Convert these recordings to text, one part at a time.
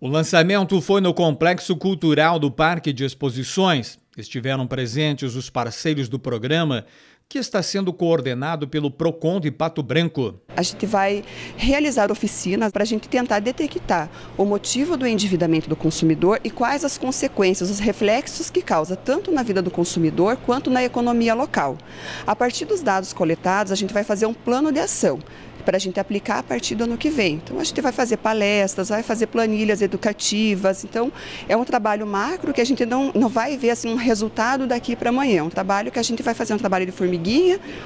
O lançamento foi no Complexo Cultural do Parque de Exposições. Estiveram presentes os parceiros do programa, que está sendo coordenado pelo PROCON de Pato Branco. A gente vai realizar oficinas para a gente tentar detectar o motivo do endividamento do consumidor e quais as consequências, os reflexos que causa tanto na vida do consumidor quanto na economia local. A partir dos dados coletados, a gente vai fazer um plano de ação para a gente aplicar a partir do ano que vem. Então a gente vai fazer palestras, vai fazer planilhas educativas. Então é um trabalho macro que a gente não, não vai ver assim, um resultado daqui para amanhã. É um trabalho que a gente vai fazer um trabalho de formiguinha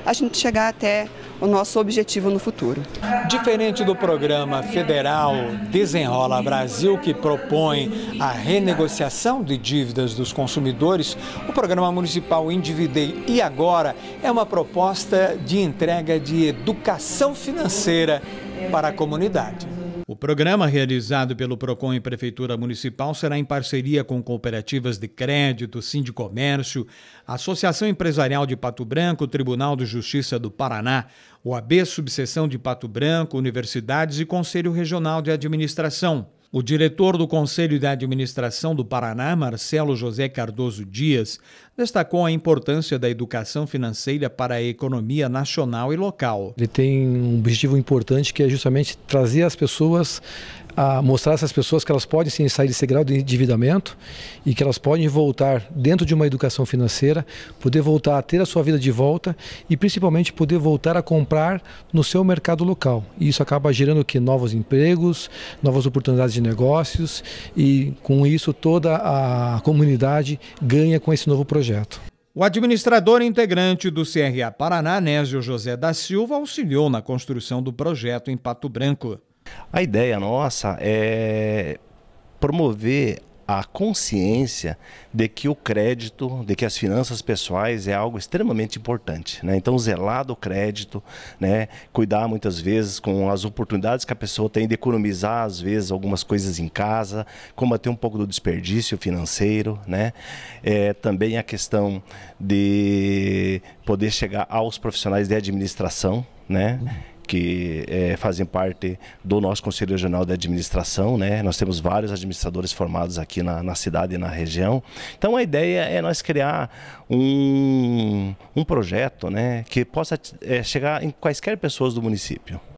a gente chegar até o nosso objetivo no futuro. Diferente do programa federal Desenrola Brasil, que propõe a renegociação de dívidas dos consumidores, o programa municipal Endividei e Agora é uma proposta de entrega de educação financeira para a comunidade. O programa realizado pelo PROCON e Prefeitura Municipal será em parceria com cooperativas de crédito, Sindicomércio, Associação Empresarial de Pato Branco, Tribunal de Justiça do Paraná, OAB Subseção de Pato Branco, Universidades e Conselho Regional de Administração. O diretor do Conselho de Administração do Paraná, Marcelo José Cardoso Dias, destacou a importância da educação financeira para a economia nacional e local. Ele tem um objetivo importante que é justamente trazer as pessoas a mostrar essas pessoas que elas podem sim, sair desse grau de endividamento e que elas podem voltar dentro de uma educação financeira, poder voltar a ter a sua vida de volta e principalmente poder voltar a comprar no seu mercado local. E isso acaba gerando que novos empregos, novas oportunidades de negócios e com isso toda a comunidade ganha com esse novo projeto. O administrador integrante do CRA Paraná, Nésio José da Silva, auxiliou na construção do projeto em Pato Branco. A ideia nossa é promover a consciência de que o crédito, de que as finanças pessoais é algo extremamente importante. Né? Então, zelar do crédito, né? cuidar muitas vezes com as oportunidades que a pessoa tem de economizar, às vezes, algumas coisas em casa, combater um pouco do desperdício financeiro. Né? É, também a questão de poder chegar aos profissionais de administração. Né? que é, fazem parte do nosso Conselho Regional de Administração. Né? Nós temos vários administradores formados aqui na, na cidade e na região. Então a ideia é nós criar um, um projeto né, que possa é, chegar em quaisquer pessoas do município.